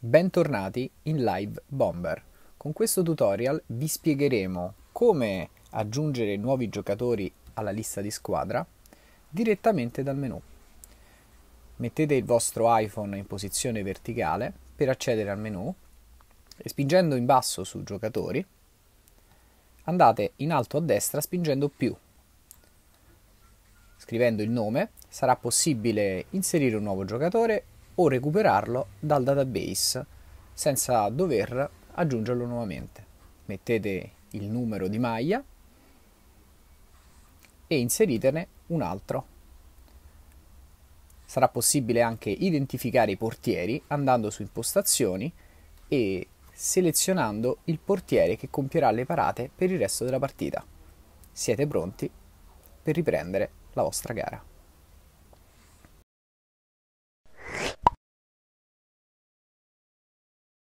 Bentornati in Live Bomber. Con questo tutorial vi spiegheremo come aggiungere nuovi giocatori alla lista di squadra direttamente dal menu. Mettete il vostro iPhone in posizione verticale per accedere al menu e spingendo in basso su giocatori andate in alto a destra spingendo più. Scrivendo il nome sarà possibile inserire un nuovo giocatore o recuperarlo dal database senza dover aggiungerlo nuovamente. Mettete il numero di maglia e inseritene un altro. Sarà possibile anche identificare i portieri andando su impostazioni e selezionando il portiere che compierà le parate per il resto della partita. Siete pronti per riprendere la vostra gara.